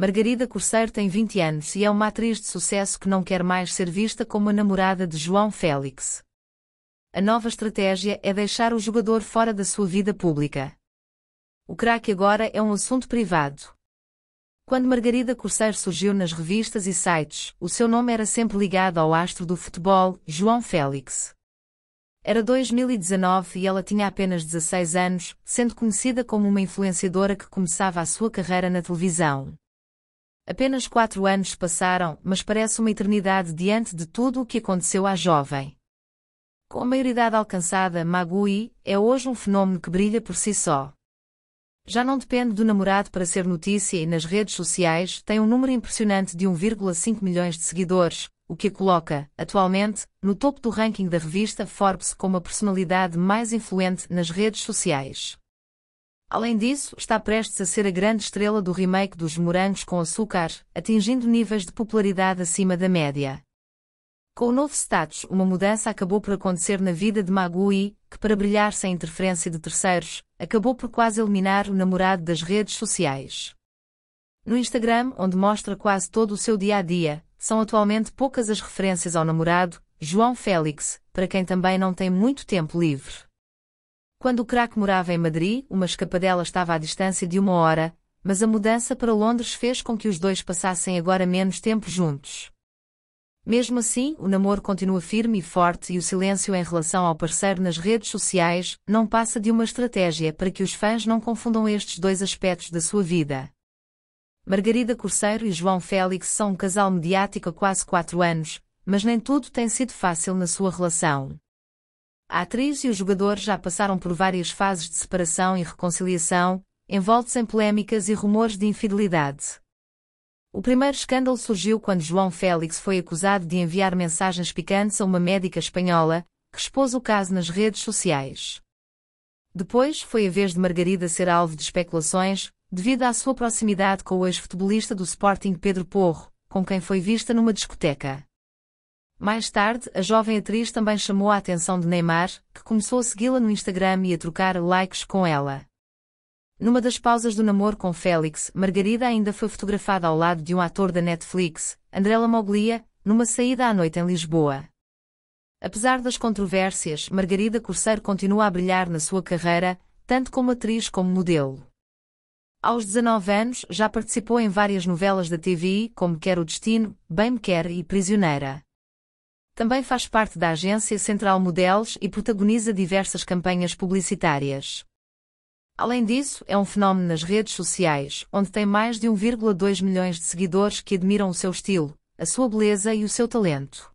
Margarida Corseiro tem 20 anos e é uma atriz de sucesso que não quer mais ser vista como a namorada de João Félix. A nova estratégia é deixar o jogador fora da sua vida pública. O craque agora é um assunto privado. Quando Margarida Corseiro surgiu nas revistas e sites, o seu nome era sempre ligado ao astro do futebol, João Félix. Era 2019 e ela tinha apenas 16 anos, sendo conhecida como uma influenciadora que começava a sua carreira na televisão. Apenas quatro anos passaram, mas parece uma eternidade diante de tudo o que aconteceu à jovem. Com a maioridade alcançada, Magui é hoje um fenômeno que brilha por si só. Já não depende do namorado para ser notícia e nas redes sociais tem um número impressionante de 1,5 milhões de seguidores, o que a coloca, atualmente, no topo do ranking da revista Forbes como a personalidade mais influente nas redes sociais. Além disso, está prestes a ser a grande estrela do remake dos Morangos com Açúcar, atingindo níveis de popularidade acima da média. Com o novo status, uma mudança acabou por acontecer na vida de Magui, que, para brilhar sem interferência de terceiros, acabou por quase eliminar o namorado das redes sociais. No Instagram, onde mostra quase todo o seu dia a dia, são atualmente poucas as referências ao namorado, João Félix, para quem também não tem muito tempo livre. Quando o craque morava em Madrid, uma escapadela estava à distância de uma hora, mas a mudança para Londres fez com que os dois passassem agora menos tempo juntos. Mesmo assim, o namoro continua firme e forte e o silêncio em relação ao parceiro nas redes sociais não passa de uma estratégia para que os fãs não confundam estes dois aspectos da sua vida. Margarida Corseiro e João Félix são um casal mediático há quase quatro anos, mas nem tudo tem sido fácil na sua relação. A atriz e o jogador já passaram por várias fases de separação e reconciliação, envoltos em polémicas e rumores de infidelidade. O primeiro escândalo surgiu quando João Félix foi acusado de enviar mensagens picantes a uma médica espanhola, que expôs o caso nas redes sociais. Depois foi a vez de Margarida ser alvo de especulações, devido à sua proximidade com o ex-futebolista do Sporting Pedro Porro, com quem foi vista numa discoteca. Mais tarde, a jovem atriz também chamou a atenção de Neymar, que começou a segui-la no Instagram e a trocar likes com ela. Numa das pausas do namoro com Félix, Margarida ainda foi fotografada ao lado de um ator da Netflix, Andrela Moglia, numa saída à noite em Lisboa. Apesar das controvérsias, Margarida Corsair continua a brilhar na sua carreira, tanto como atriz como modelo. Aos 19 anos, já participou em várias novelas da TV, como Quer o Destino, Bem Me Quer e Prisioneira. Também faz parte da agência Central Modelos e protagoniza diversas campanhas publicitárias. Além disso, é um fenómeno nas redes sociais, onde tem mais de 1,2 milhões de seguidores que admiram o seu estilo, a sua beleza e o seu talento.